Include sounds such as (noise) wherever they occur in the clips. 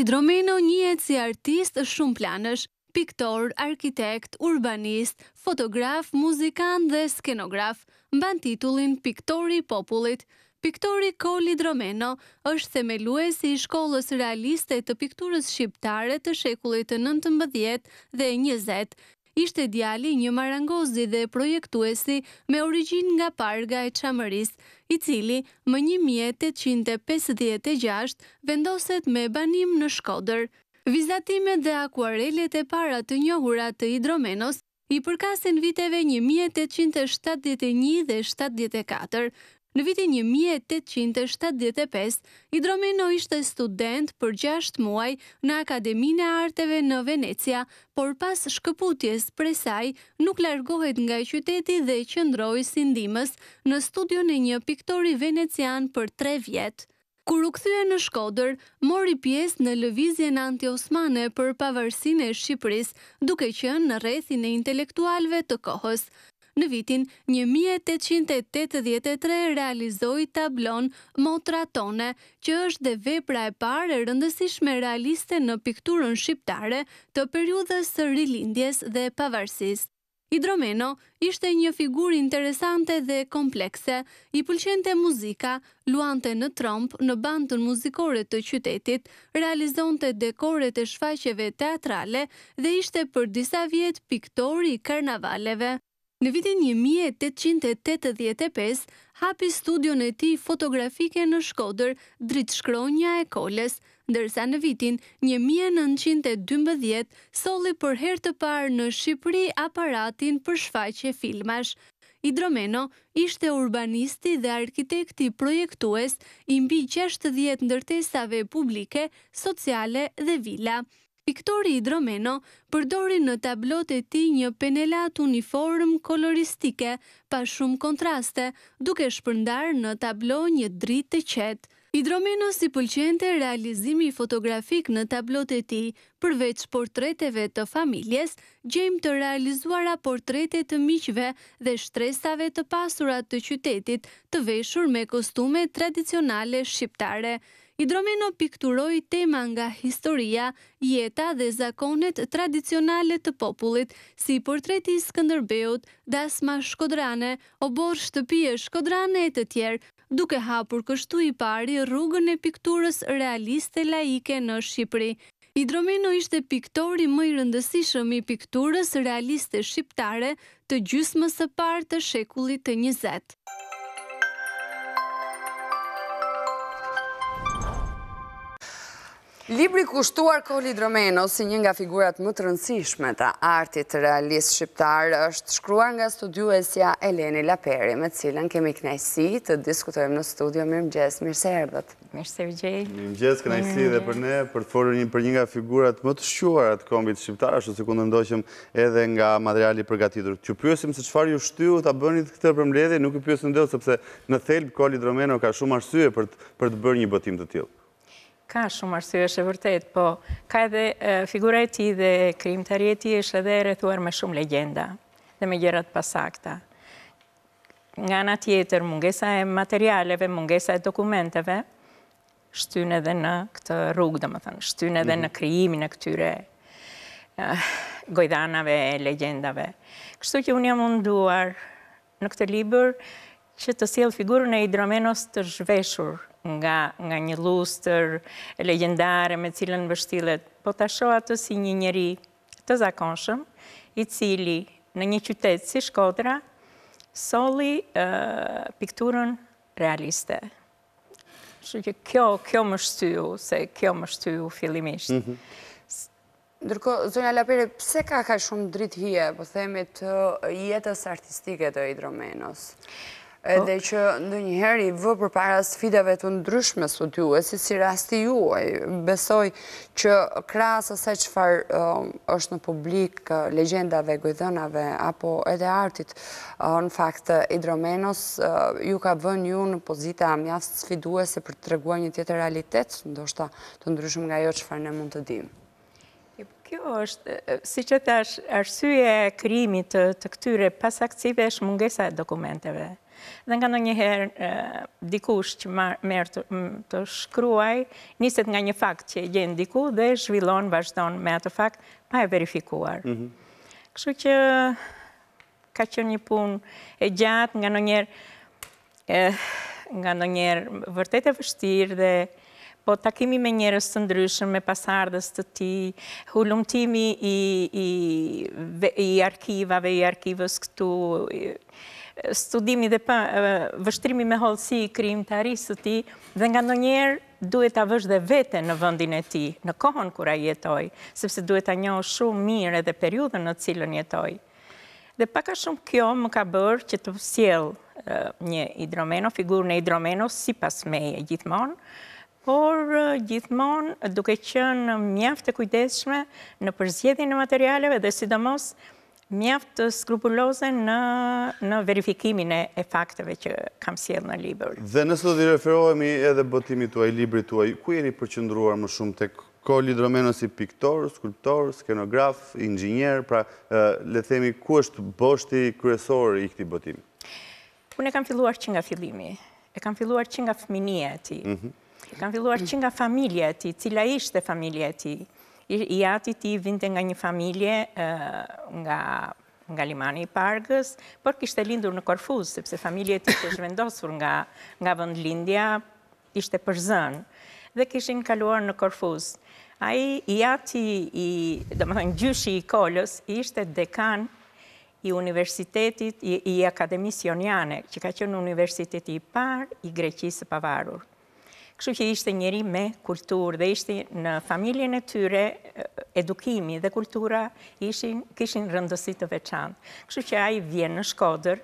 Zoti Dromeno njëhet si artist është shumë planësh, piktor, arkitekt, urbanist, fotograf, muzikan dhe skenograf, mban titullin Piktori Popullit. Piktori Koli Dromeno është themeluesi i shkollës realiste të pikturës shqiptare të shekullit të 19 dhe 20, ishte djali një marangozi dhe projektuesi me origin nga parga e qamëris, i cili më 1856 vendoset me banim në shkoder. Vizatimet dhe akuarelet e para të njohurat të hidromenos i përkasin viteve 1871 dhe 74, Në vitin 1875, Idromeno ishte student për 6 muaj në Akademine Arteve në Venecia, por pas shkëputjes presaj nuk largohet nga i qyteti dhe qëndroj sindimës në studion e një piktori venecian për 3 vjetë. Kur u këthyë në shkoder, mori pjes në lëvizjen anti-Osmane për pavarësin e Shqipëris, duke që në rethin e intelektualve të kohës. Në vitin 1883 realizoi tablon Motra Tone, që është dhe vepra e parë e rëndësishme realiste në pikturën shqiptare të periudhës së rilindjes dhe pavarësisë. Hidromeno ishte një figur interesante dhe komplekse, i pëlqente muzika, luante në tromp në bandën muzikore të qytetit, realizonte dekoret e shfaqeve teatrale dhe ishte për disa vjet piktori i karnavaleve. Në vitin 1885, hapi studio në ti fotografike në Shkoder, dritë shkronja e koles, ndërsa në vitin 1912, soli për her të par në Shqipëri aparatin për shfaqje filmash. Idromeno ishte urbanisti dhe arkitekti projektues i mbi 60 ndërtesave publike, sociale dhe vila i dromeno përdori në tablot e ti një penelat uniform koloristike pa shumë kontraste, duke shpërndar në tablo një dritë të qetë. dromeno si pëlqente realizimi fotografik në tablot e ti, përveç portreteve të familjes, gjem të realizuara portrete të miqve dhe shtresave të pasurat të qytetit të veshur me kostume tradicionale shqiptare. Hidromeno pikturoi tema nga historia, jeta dhe zakonet tradicionale të popullit, si portreti Skënderbeut, dasma shkodrane, obor shtëpije shkodrane e të tjerë, duke hapur kështu i pari rrugën e pikturës realiste laike në Shqipëri. Hidromeno ishte piktori më i rëndësishëm i pikturës realiste shqiptare të gjysmës së parë të shekullit të 20. Libri kushtuar Koli Dromeno si një nga figurat më të rëndësishme të artit realist shqiptar është shkruar nga studiuesja Eleni Laperi, me cilën kemi knajsi të diskutojmë në studio Mirë Mgjes, Mirë Serbët. Mirë Sergjej. Mirë Mgjes, knajsi dhe për ne, për të forur një për një nga figurat më të shquar atë kombit shqiptar, është se ku ndoqëm edhe nga materiali përgatitur. Që pjësim se qëfar ju shtu të abënit këtë përmledhe, nuk ju pjusim dhe, sepse në thelb Koli Dromeno ka shumë arsye për të bërë një bëtim të tjilë. Ka shumë arsye është e vërtet, po ka edhe figura e ti dhe krim të rjeti është edhe rrethuar me shumë legenda dhe me gjerat pasakta. Nga nga tjetër, mungesa e materialeve, mungesa e dokumenteve, shtyn edhe në këtë rrugë, dhe më thënë, shtyne edhe mhm. në kryimin e këtyre gojdanave, legendave. Kështu që unë jam munduar në këtë liber, që të siel figurën e hidromenos të zhveshur nga, nga një lustër legendare me cilën vështilet, po të asho atë si një njëri të zakonshëm, i cili në një qytet si Shkodra, soli pikturën realiste. Shë që kjo, kjo më shtyu, se kjo më shtyu fillimisht. Mhm. Ndërko, Zonja Lapire, pse ka ka shumë dritë hje, po theme të jetës artistike të hidromenos? edhe që ndë njëheri vë për para sfidave të ndryshme së t'ju, e si si rasti juaj, besoj që krasë ose qëfar um, është në publik uh, legendave, gujdënave, apo edhe artit, uh, në fakt, uh, Idromenos ju ka vën ju në pozita mjaftë sfiduese për të tregua një tjetë realitet, ndoshta të ndryshme nga jo qëfar në mund të dim. Kjo është, si që të arsye krimit të këtyre pasakcive është mungesa e dokumenteve. Dhe nga në njëherë dikush që mërë të shkruaj, niset nga një fakt që e gjenë diku dhe zhvillon, vazhdon me atë fakt, pa e verifikuar. Mhm. Kështu që ka që një pun e gjatë nga në njëherë, nga në njerë vërtet e vështirë dhe po takimi me njerës të ndryshën, me pasardës të ti, hullumtimi i arkivave, i arkivës këtu, studimi dhe për vështrimi me holësi i krim të arisë ti, dhe nga në njerë duhet të vëzhë dhe vete në vëndin e ti, në kohën kura jetoj, sepse duhet të njohë shumë mirë edhe periudën në cilën jetoj. Dhe paka shumë kjo më ka bërë që të siel një hidromeno, figur në hidromeno, si pas meje gjithmonë, por gjithmonë duke qënë mjaftë të kujdeshme në përzjedhin e materialeve dhe sidomos Mjaftë të skrupuloze në verifikimin e fakteve që kam sjedhë në libër. Dhe nësë të referohemi edhe botimi tuaj, libri tuaj, ku jeni përqëndruar më shumë të koli dromeno si piktor, skulptor, skenograf, ingjiner, pra le themi ku është bështi kërësor i këti botimi? Unë e kam filluar që nga fillimi, e kam filluar që nga fminia ti, mhm. e kam filluar që nga familja ti, cila ishte e ti, i ati ti vinte nga një familje nga nga limani i pargës, por kishte lindur në korfuz, sepse familje ti të shvendosur nga vënd lindja, ishte përzën, dhe kishin kaluar në korfuz. A i ati, dhe më thënë gjyshi i kolës, ishte dekan i universitetit, i akademisioniane, që ka qënë universiteti i par, i greqisë pavarur. Kështu që ishte njëri me kulturë dhe ishte në familjen e tyre, edukimi dhe kultura kishin rëndësit të veçanë. Kështu që aji vjen në shkodër,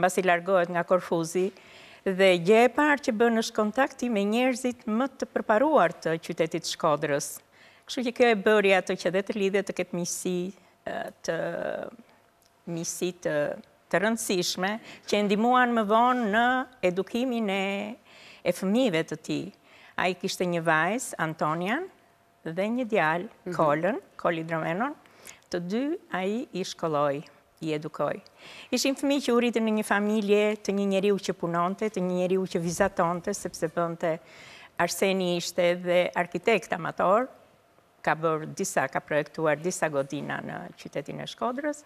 mbas i largohet nga korfuzi, dhe gje e parë që bënë është kontakti me njerëzit më të përparuar të qytetit shkodrës. Kështu që kjo e bëri atë që dhe të lidhe të këtë misi të rëndësishme, që e ndimuan më vonë në edukimin e e fëmive të ti. A i kishte një vajz, Antonian, dhe një djal, Kolën, mhm. Koli Dromenon, të dy a i i shkolloj, i edukoj. Ishim fëmi që uritë në një familje të një njeri u që punonte, të një njeri u që vizatonte, sepse bënte Arseni ishte dhe arkitekt amator, ka bërë disa, ka projektuar disa godina në qytetin e Shkodrës.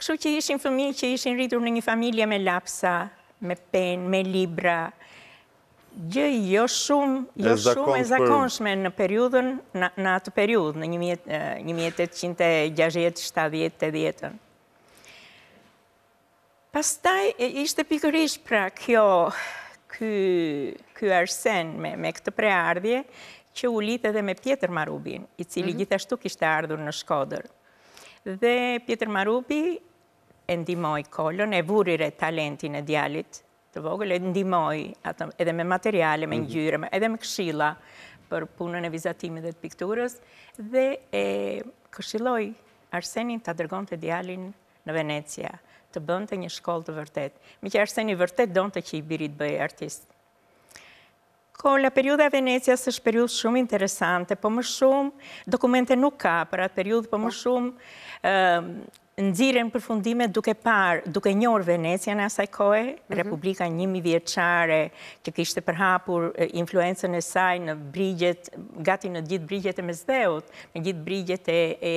Kështu që ishin fëmi që ishin rritur në një familje me lapsa, me pen, me libra, gjë jo shumë, jo shumë e zakonshme në periudën, në atë periudë, në 1867-70-ën. Pastaj, ishte pikërish pra kjo kjo arsen me këtë preardhje, që u litë edhe me Pjetër Marubin, i cili mhm. gjithashtu kishte ardhur në Shkoder. Dhe Pjetër Marubi e ndimoj kollon, e vurire talentin e djalit, të vogël, e ndimoj edhe me materiale, me mhm. njyre, edhe me këshila për punën e vizatimit dhe të pikturës, dhe e këshiloj Arsenin të adërgon të djalin në Venecia, të bënd të një shkoll të vërtet. Mi që Arseni vërtet donë të që i birit bëjë artist. Kolla, periuda e Venecias është periud shumë interesante, po më shumë dokumente nuk ka për atë periud, po më po. shumë nëzire përfundime duke parë, duke njërë Venecia në asaj kohë, mhm. Republika njëmi vjeqare që kështë përhapur influencën e saj në brigjet, gati në gjithë brigjet e mezdeut, në gjithë brigjet e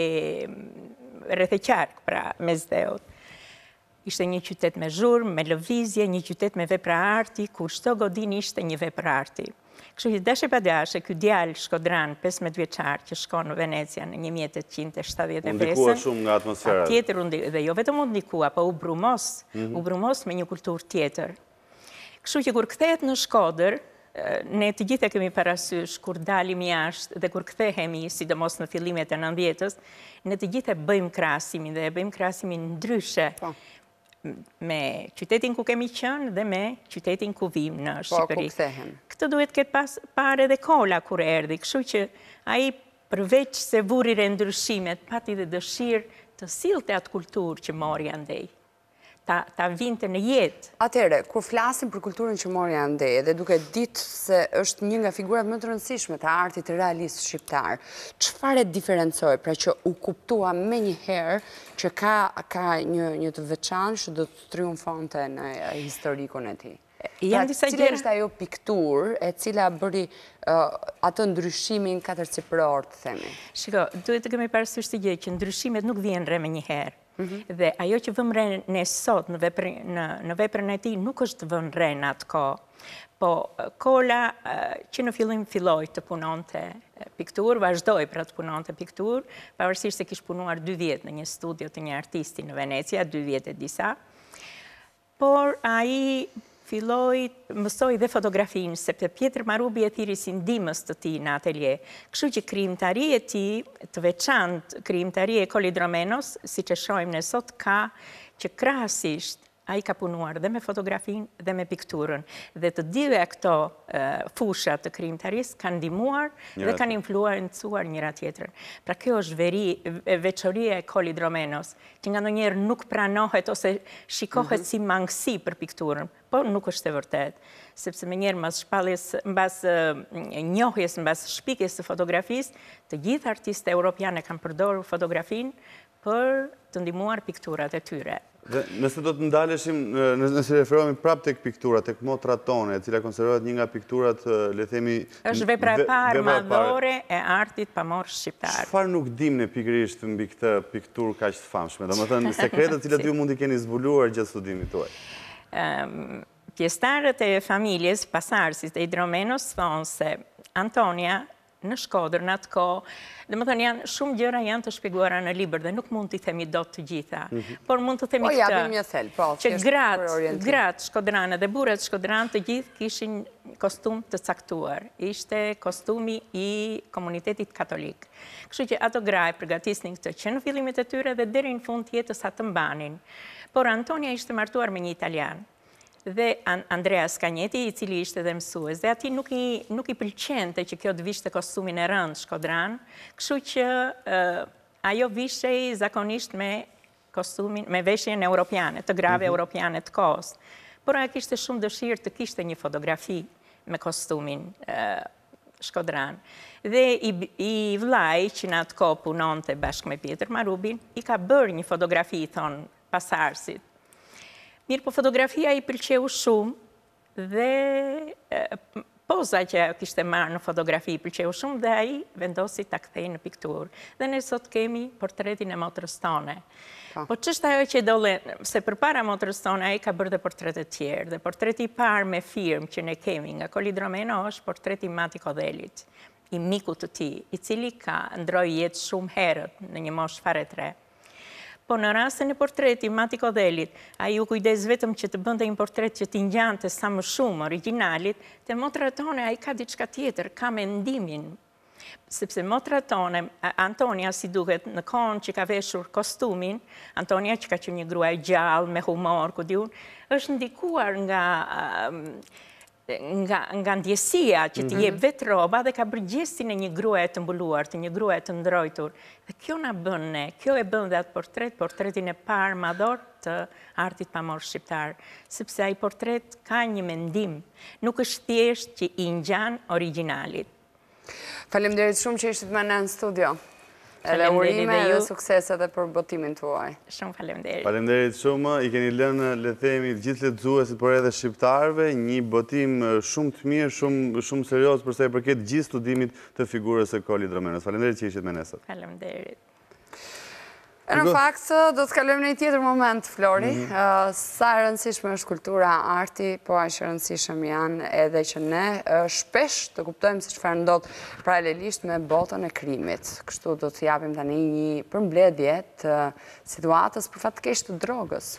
rrëtheqark pra mezdeut. Ishte një qytet me zhurë, me lëvizje, një qytet me vepra arti, kur shto godin ishte një vepra arti. Kështu që për pa dashë, ky djalë Shkodran 15 vjeçar që shkon në Venecia në 1875. Undikua shumë nga atmosfera. Tjetër undikua, dhe jo vetëm undikua, ndikua, pa po u brumos, mhm. u brumos me një kulturë tjetër. Kështu që kur kthehet në Shkodër, ne të gjithë kemi parasysh kur dalim jashtë dhe kur kthehemi, sidomos në fillimet e 90-të, ne të gjithë bëjmë krahasimin dhe e bëjmë krahasimin ndryshe. Po me qytetin ku kemi qënë dhe me qytetin ku vim në Shqipëri. Po ku këthehen. Këtë duhet këtë pare dhe kola kur erdi, kështu që aji përveç se vurire ndryshimet, pati dhe dëshirë të silte atë kulturë që mori andejë ta vinte në jetë. Atere, kur flasim për kulturën që mori ndeje, dhe duke ditë se është një nga figurat më të rëndësishme të artit realist shqiptar, qëfar e diferencoj, pra që u kuptua me një herë që ka një të veçanë që do të triumfonte në historikon e ti? Pra, Cile është ajo piktur e cila bëri atë ndryshimin katërciprorë të themi? Shiko, duhet të kemi parësysht të gjithë që ndryshimet nuk vjenë re me Mhm. Dhe ajo që vëmrejnë në sot në veprën e ti nuk është vëmrejnë atë ko, po kolla që në fillim filloj të punon të piktur, vazhdoj pra të punon të piktur, pavërsisht se kishë punuar 2 vjetë në një studio të një artisti në Venecia, 2 vjetë e disa, por aji filloj mësoj dhe fotografinë, sepse Pjetër Marubi e thiri si ndimës të ti në atelje. Këshu që krimtari e ti, të veçant krimtari e Kolidromenos, si që shojmë nësot, ka që krasisht a i ka punuar dhe me fotografin dhe me pikturën. Dhe të dyve e këto fushat të krimtaris kanë dimuar dhe kanë influar në cuar njëra tjetërën. Pra kjo është veri, veqëria e Koli Dromenos, që nga në njerë nuk pranohet ose shikohet mhm. si mangësi për pikturën, po nuk është e vërtet. Sepse me njerë mas shpalis, mbas njohjes, mbas shpikjes të fotografis, të gjithë artiste europiane kanë përdoru fotografin për të ndimuar pikturat e tyre. Nëse do të ndaleshim, nëse referohemi prap të këpikturat, të këmotra tone, cila konservat një nga pikturat, le themi... është vepra parë madhore e artit pa morë shqiptarë. nuk dim në pikrisht në bikë të piktur ka qëtë famshme? Dhe më thënë, (laughs) sekretët (laughs) të ju mundi keni zbuluar gjithë studimit të ojë? Ehm, Pjestarët e familjes pasarësit e idromenos dromenos thonë se Antonia në shkodrë, në atë ko, dhe më thënë, shumë gjëra janë të shpiguara në liber, dhe nuk mund të themi do të gjitha, mhm. por mund të themi po, këta, po, që gratë shkodranë dhe burët shkodranë të gjithë kishin kostum të caktuar, ishte kostumi i komunitetit katolikë. Kështu që ato grajë përgatisnin këtë që në filimit e tyre dhe dherin fund tjetës atë mbanin, por Antonia ishte martuar me një italianë, dhe Andrea Skanjeti, i cili ishte dhe mësues, dhe ati nuk i pëlqente që kjo të vishte kostumin e rëndë shkodran, këshu që ajo vishej zakonisht me kostumin, me veshjen e të grave mhm. europiane të kost. Por a kishte shumë dëshirë të kishte një fotografi me kostumin shkodran. Dhe i vlaj që në atë kopu nënte bashkë me Pieter Marubin, i ka bërë një fotografi i thonë pasarsit, Mirë, po fotografia i pëlqehu shumë dhe poza që kishtë kishte marrë në fotografi i pëlqehu shumë dhe aji vendosi të akthej në pikturë. Dhe në sot kemi portretin e motrës tone. Po qështë po ajo që dole, se për para motrës tonë, aji ka bërë dhe portretet tjerë, dhe portreti parë me firmë që ne kemi nga kolidromeno është portreti mati kodhelit, i miku të ti, i cili ka ndroj jetë shumë herët në një moshë fare tre. Po në rrasën e portreti, Mati Kodelit, a ju kujdes vetëm që të bënde një portret që t'ingjante sa më shumë originalit, të motra tone a i ka diçka tjetër, ka me ndimin. Sepse motra tone, Antonia si duket në konë që ka veshur kostumin, Antonia që ka që një gruaj gjallë me humor, këtë është ndikuar nga nga ndjesia që ti mhm. je vetë roba dhe ka bërgjestin e një gruaj të mbuluar, të një gruaj të ndrojtur. Dhe kjo nga bënë ne, kjo e bënë dhe atë portret, portretin e parë madhor të artit pamor shqiptar, sepse a i portret ka një mendim, nuk është thjesht që i njën originalit. Falem dhe rëtë shumë që ishtë të manë në studio. E la urime dhe sukceset dhe për botimin të uaj. Shumë falemderit. Falemderit shumë, i keni lënë lethemi të gjithlet të por edhe shqiptarve, një botim shumë të mirë, shumë serios përse e përket gjithë studimit të figurës e kolit rëmenës. Falemderit që ishit me nësët. Falemderit. Në fakt, do të kalem në i tjetër moment, Flori. Mhm. Sa rëndësishme është kultura arti, po ashtë rëndësishme janë edhe që ne shpesh të kuptojmë se që farë ndodhë paralelisht me botën e krimit. Kështu do të japim të një përmbledje të situatës për fatë keshë të drogës.